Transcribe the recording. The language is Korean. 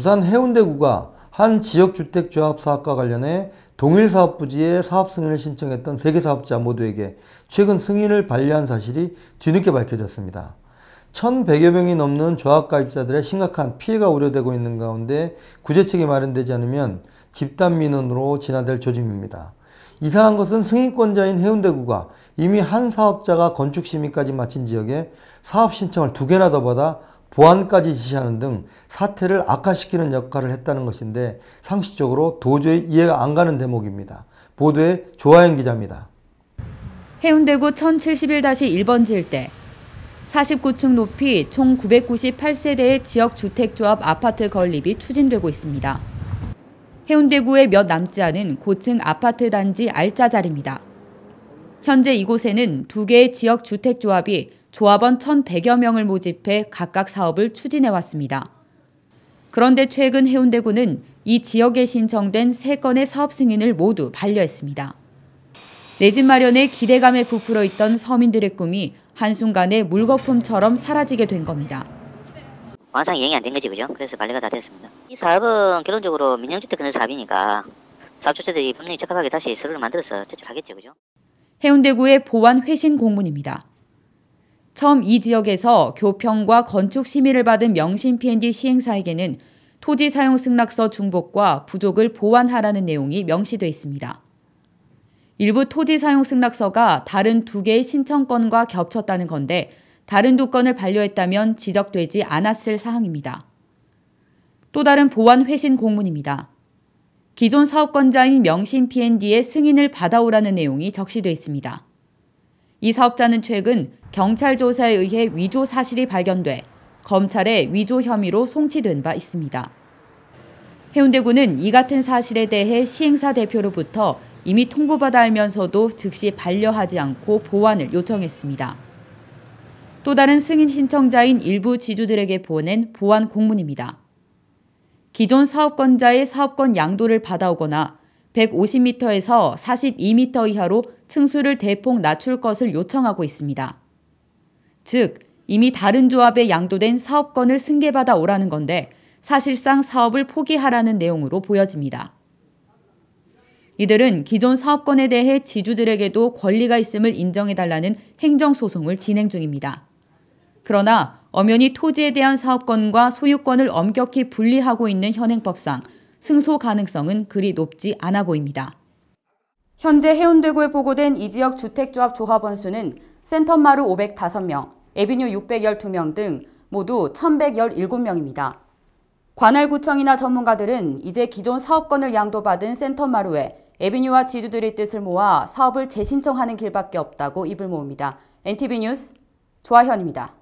부산 해운대구가 한 지역주택조합 사업과 관련해 동일 사업부지에 사업 승인을 신청했던 세 개 사업자 모두에게 최근 승인을 반려한 사실이 뒤늦게 밝혀졌습니다. 1,100여 명이 넘는 조합가입자들의 심각한 피해가 우려되고 있는 가운데 구제책이 마련되지 않으면 집단 민원으로 진화될 조짐입니다. 이상한 것은 승인권자인 해운대구가 이미 한 사업자가 건축심의까지 마친 지역에 사업 신청을 두 개나 더 받아 보안까지 지시하는 등 사태를 악화시키는 역할을 했다는 것인데 상식적으로 도저히 이해가 안 가는 대목입니다. 보도에 조하영 기자입니다. 해운대구 1071-1번지일 때 49층 높이 총 998세대의 지역 주택조합 아파트 건립이 추진되고 있습니다. 해운대구에 몇 남지 않은 고층 아파트 단지 알짜자리입니다. 현재 이곳에는 두 개의 지역 주택조합이 조합원 1,100여 명을 모집해 각각 사업을 추진해왔습니다. 그런데 최근 해운대구는 이 지역에 신청된 3건의 사업 승인을 모두 반려했습니다. 내 집 마련에 기대감에 부풀어 있던 서민들의 꿈이 한순간에 물거품처럼 사라지게 된 겁니다. 완상 이행이 안된 거지 그죠? 그래서 반려가 다 됐습니다. 이 사업은 결론적으로 민영주택 건설 사업이니까 사업주체들이 분명히 적합하게 다시 서류를 만들어서 제출하겠죠 그죠? 해운대구의 보완 회신 공문입니다. 처음 이 지역에서 교평과 건축 심의를 받은 명신 P&D 시행사에게는 토지 사용 승낙서 중복과 부족을 보완하라는 내용이 명시돼 있습니다. 일부 토지 사용 승낙서가 다른 두 개의 신청권과 겹쳤다는 건데 다른 두 건을 반려했다면 지적되지 않았을 사항입니다. 또 다른 보완 회신 공문입니다. 기존 사업권자인 명신 P&D의 승인을 받아오라는 내용이 적시돼 있습니다. 이 사업자는 최근 경찰 조사에 의해 위조 사실이 발견돼 검찰에 위조 혐의로 송치된 바 있습니다. 해운대구는 이 같은 사실에 대해 시행사 대표로부터 이미 통보받아 알면서도 즉시 반려하지 않고 보완을 요청했습니다. 또 다른 승인 신청자인 일부 지주들에게 보낸 보완 공문입니다. 기존 사업권자의 사업권 양도를 받아오거나 150m에서 42m 이하로 승수를 대폭 낮출 것을 요청하고 있습니다. 즉, 이미 다른 조합에 양도된 사업권을 승계받아 오라는 건데 사실상 사업을 포기하라는 내용으로 보여집니다. 이들은 기존 사업권에 대해 지주들에게도 권리가 있음을 인정해달라는 행정소송을 진행 중입니다. 그러나 엄연히 토지에 대한 사업권과 소유권을 엄격히 분리하고 있는 현행법상 승소 가능성은 그리 높지 않아 보입니다. 현재 해운대구에 보고된 이 지역 주택조합 조합원 수는 센텀마루 505명, 에비뉴 612명 등 모두 1,117명입니다. 관할구청이나 전문가들은 이제 기존 사업권을 양도받은 센텀마루에 에비뉴와 지주들의 뜻을 모아 사업을 재신청하는 길밖에 없다고 입을 모읍니다. NTV 뉴스 조아현입니다.